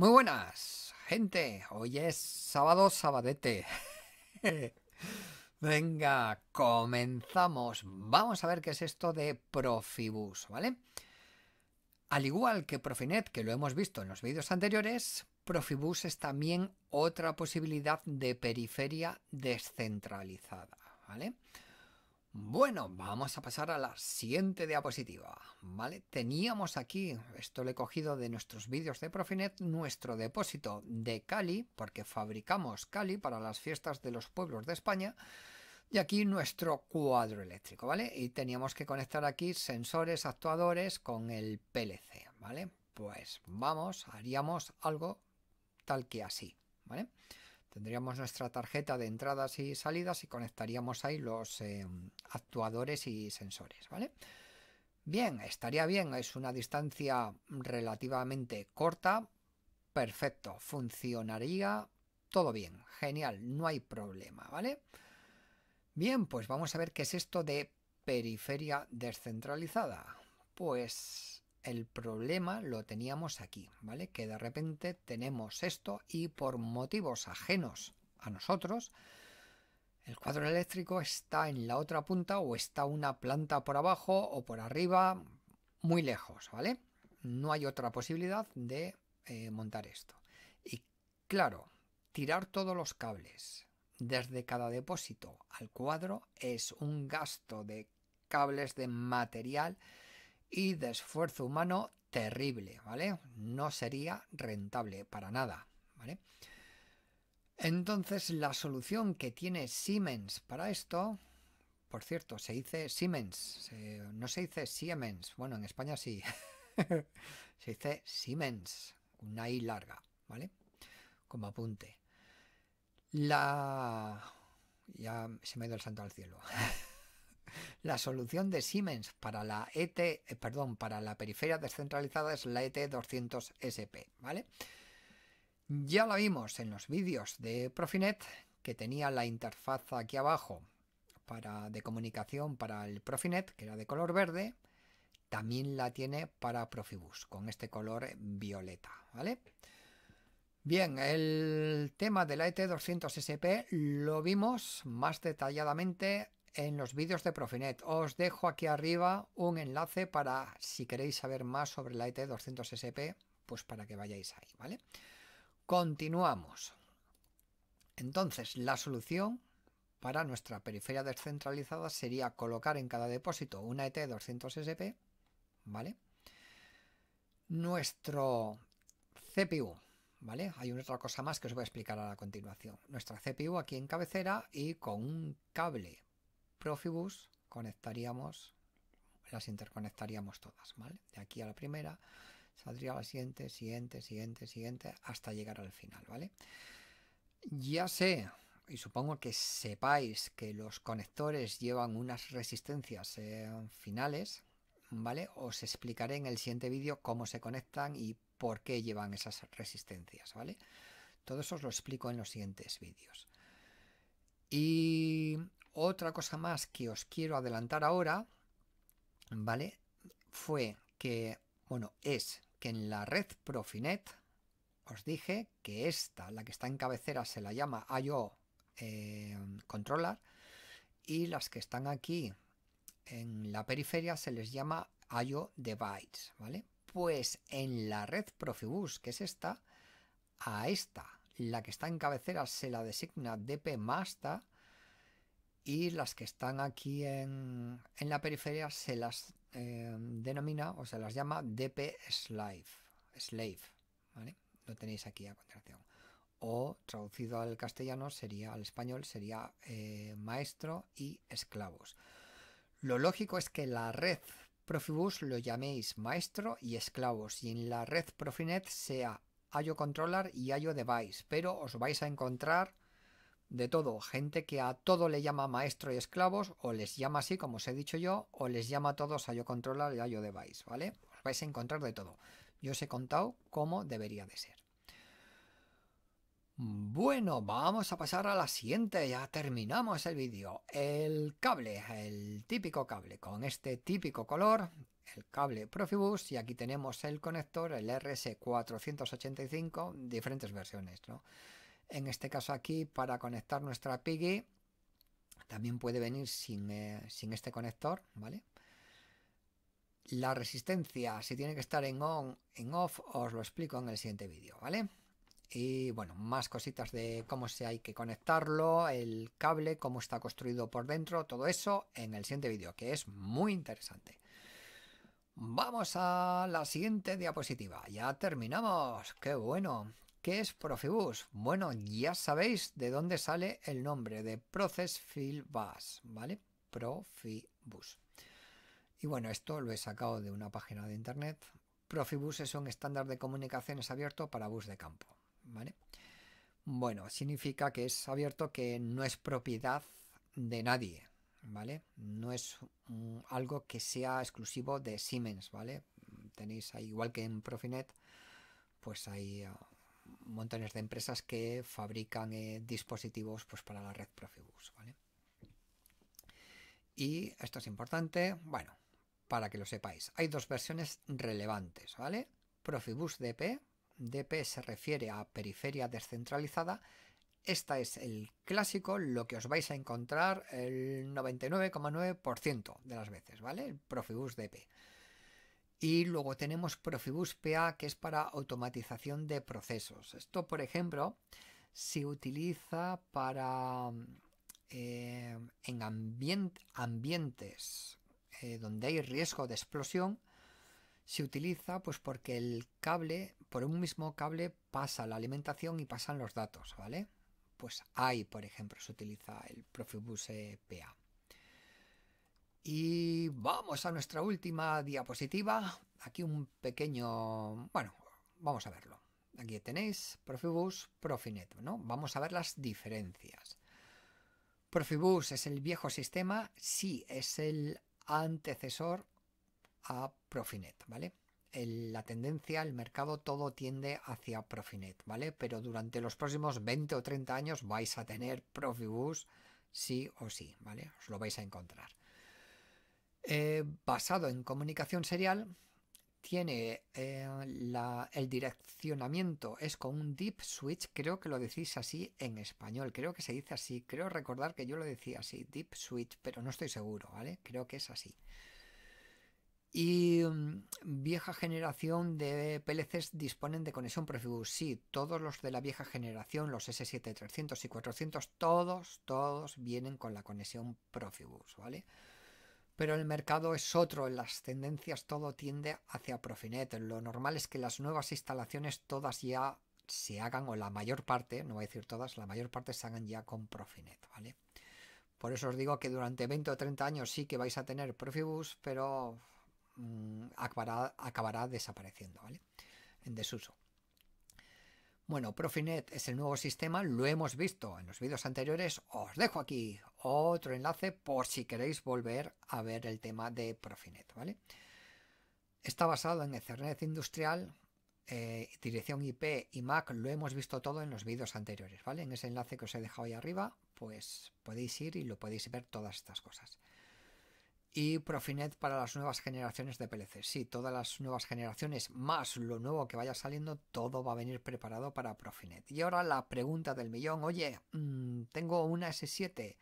Muy buenas, gente. Hoy es sábado sabadete. Venga, comenzamos. Vamos a ver qué es esto de Profibus, ¿vale? Al igual que Profinet, que lo hemos visto en los vídeos anteriores, Profibus es también otra posibilidad de periferia descentralizada, ¿vale? vale bueno, vamos a pasar a la siguiente diapositiva, ¿vale? Teníamos aquí, esto lo he cogido de nuestros vídeos de Profinet, nuestro depósito de Cali, porque fabricamos Cali para las fiestas de los pueblos de España, y aquí nuestro cuadro eléctrico, ¿vale? Y teníamos que conectar aquí sensores, actuadores con el PLC, ¿vale? Pues vamos, haríamos algo tal que así, ¿vale? vale Tendríamos nuestra tarjeta de entradas y salidas y conectaríamos ahí los eh, actuadores y sensores, ¿vale? Bien, estaría bien, es una distancia relativamente corta, perfecto, funcionaría todo bien, genial, no hay problema, ¿vale? Bien, pues vamos a ver qué es esto de periferia descentralizada. Pues el problema lo teníamos aquí, ¿vale? Que de repente tenemos esto y por motivos ajenos a nosotros, el cuadro eléctrico está en la otra punta o está una planta por abajo o por arriba, muy lejos, ¿vale? No hay otra posibilidad de eh, montar esto. Y claro, tirar todos los cables desde cada depósito al cuadro es un gasto de cables de material y de esfuerzo humano terrible, ¿vale? No sería rentable para nada, ¿vale? Entonces la solución que tiene Siemens para esto, por cierto, se dice Siemens, no se dice Siemens, bueno, en España sí, se dice Siemens, una I larga, ¿vale? Como apunte. La... Ya se me ha ido el santo al cielo. La solución de Siemens para la ET, eh, perdón, para la periferia descentralizada es la ET200SP, ¿vale? Ya la vimos en los vídeos de Profinet, que tenía la interfaz aquí abajo para, de comunicación para el Profinet, que era de color verde, también la tiene para Profibus, con este color violeta, ¿vale? Bien, el tema de la ET200SP lo vimos más detalladamente en los vídeos de Profinet. Os dejo aquí arriba un enlace para si queréis saber más sobre la ET200SP, pues para que vayáis ahí, ¿vale? Continuamos. Entonces, la solución para nuestra periferia descentralizada sería colocar en cada depósito una ET200SP, ¿vale? Nuestro CPU, ¿vale? Hay una otra cosa más que os voy a explicar a la continuación. Nuestra CPU aquí en cabecera y con un cable fibus conectaríamos, las interconectaríamos todas, ¿vale? De aquí a la primera saldría la siguiente, siguiente, siguiente, siguiente, hasta llegar al final, ¿vale? Ya sé, y supongo que sepáis que los conectores llevan unas resistencias eh, finales, ¿vale? Os explicaré en el siguiente vídeo cómo se conectan y por qué llevan esas resistencias, ¿vale? Todo eso os lo explico en los siguientes vídeos. Y otra cosa más que os quiero adelantar ahora, ¿vale? Fue que, bueno, es que en la red Profinet os dije que esta, la que está en cabecera, se la llama IO eh, Controller y las que están aquí en la periferia se les llama IO Device, ¿vale? Pues en la red Profibus, que es esta, a esta, la que está en cabecera, se la designa DP Master y las que están aquí en, la periferia se las eh, denomina o se las llama DP Slave, slave Lo tenéis aquí a continuación. O traducido al castellano sería, al español sería eh, maestro y esclavos. Lo lógico es que la red Profibus lo llaméis maestro y esclavos y en la red Profinet sea IO Controller y IO Device, pero os vais a encontrar de todo, gente que a todo le llama maestro y esclavos, o les llama así, como os he dicho yo, o les llama a todos a yo controlar y a yo device, ¿vale? Os vais a encontrar de todo. Yo os he contado cómo debería de ser. Bueno, vamos a pasar a la siguiente, ya terminamos el vídeo. El cable, el típico cable, con este típico color, el cable Profibus, y aquí tenemos el conector, el RS485, diferentes versiones, ¿no? en este caso aquí para conectar nuestra Piggy también puede venir eh, sin, este conector, ¿vale? La resistencia, si tiene que estar en on, en off, os lo explico en el siguiente vídeo, ¿vale? Y bueno, más cositas de cómo se hay que conectarlo, el cable, cómo está construido por dentro, todo eso en el siguiente vídeo, que es muy interesante. Vamos a la siguiente diapositiva. Ya terminamos. ¡Qué bueno! ¿Qué es Profibus? Bueno, ya sabéis de dónde sale el nombre de Process Field Bus, ¿vale? Profibus. Y bueno, esto lo he sacado de una página de internet. Profibus es un estándar de comunicaciones abierto para bus de campo, ¿vale? Bueno, significa que es abierto, que no es propiedad de nadie, ¿vale? No es algo que sea exclusivo de Siemens, ¿vale? Tenéis ahí, igual que en Profinet, pues ahí... Ah, montones de empresas que fabrican eh, dispositivos pues, para la red Profibus. Y esto es importante, bueno, para que lo sepáis. Hay dos versiones relevantes, ¿vale? Profibus DP, DP se refiere a periferia descentralizada. Esta es el clásico, lo que os vais a encontrar el 99,9% de las veces, ¿vale? Profibus DP. Y luego tenemos Profibus PA, que es para automatización de procesos. Esto, por ejemplo, se utiliza para mm, eh, en ambientes eh, donde hay riesgo de explosión. Se utiliza pues porque el cable, por un mismo cable, pasa la alimentación y pasan los datos, ¿vale? Pues ahí, por ejemplo, se utiliza el Profibus eh, PA. Y vamos a nuestra última diapositiva. Aquí un pequeño... Bueno, vamos a verlo. Aquí tenéis Profibus, Profinet, ¿no? Vamos a ver las diferencias. Profibus es el viejo sistema, sí, es el antecesor a Profinet, ¿vale? la tendencia, el mercado, todo tiende hacia Profinet, ¿vale? Pero durante los próximos 20 o 30 años vais a tener Profibus sí o sí, ¿vale? Os lo vais a encontrar. Eh, basado en comunicación serial, tiene eh, el direccionamiento, es con un deep switch, creo que lo decís así en español, creo que se dice así, creo recordar que yo lo decía así, deep switch, pero no estoy seguro, ¿vale? Creo que es así. Y mm, vieja generación de PLCs disponen de conexión Profibus. Sí, todos los de la vieja generación, los S7, 300 y 400, todos, todos vienen con la conexión Profibus, ¿vale? vale pero el mercado es otro, en las tendencias todo tiende hacia Profinet. Lo normal es que las nuevas instalaciones todas ya se hagan, o la mayor parte, no voy a decir todas, la mayor parte se hagan ya con Profinet, ¿vale? Por eso os digo que durante 20 o 30 años sí que vais a tener Profibus, pero mm, acabará, acabará desapareciendo, ¿vale? En desuso. Bueno, Profinet es el nuevo sistema, lo hemos visto en los vídeos anteriores, os dejo aquí otro enlace por si queréis volver a ver el tema de Profinet, ¿vale? Está basado en Ethernet industrial, eh, dirección IP y MAC, lo hemos visto todo en los vídeos anteriores, ¿vale? En ese enlace que os he dejado ahí arriba, pues podéis ir y lo podéis ver todas estas cosas y Profinet para las nuevas generaciones de PLC. Sí, todas las nuevas generaciones más lo nuevo que vaya saliendo, todo va a venir preparado para Profinet. Y ahora la pregunta del millón, oye, mm, tengo una S7.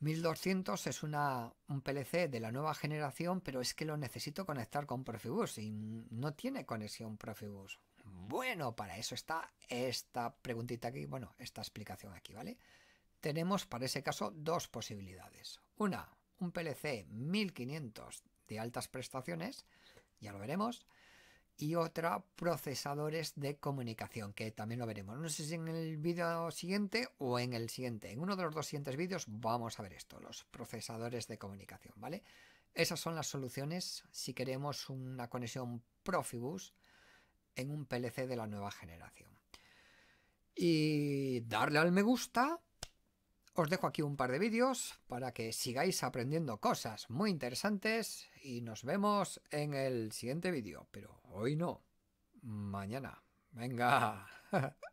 1200 es una, un PLC de la nueva generación, pero es que lo necesito conectar con Profibus y no tiene conexión Profibus. Bueno, para eso está esta preguntita aquí, bueno, esta explicación aquí, ¿vale? Tenemos para ese caso dos posibilidades. Una, un PLC 1500 de altas prestaciones, ya lo veremos, y otra procesadores de comunicación, que también lo veremos. No sé si en el vídeo siguiente o en el siguiente. En uno de los dos siguientes vídeos vamos a ver esto, los procesadores de comunicación, ¿vale? Esas son las soluciones si queremos una conexión Profibus en un PLC de la nueva generación. Y darle al me gusta os dejo aquí un par de vídeos para que sigáis aprendiendo cosas muy interesantes y nos vemos en el siguiente vídeo, pero hoy no, mañana. Venga.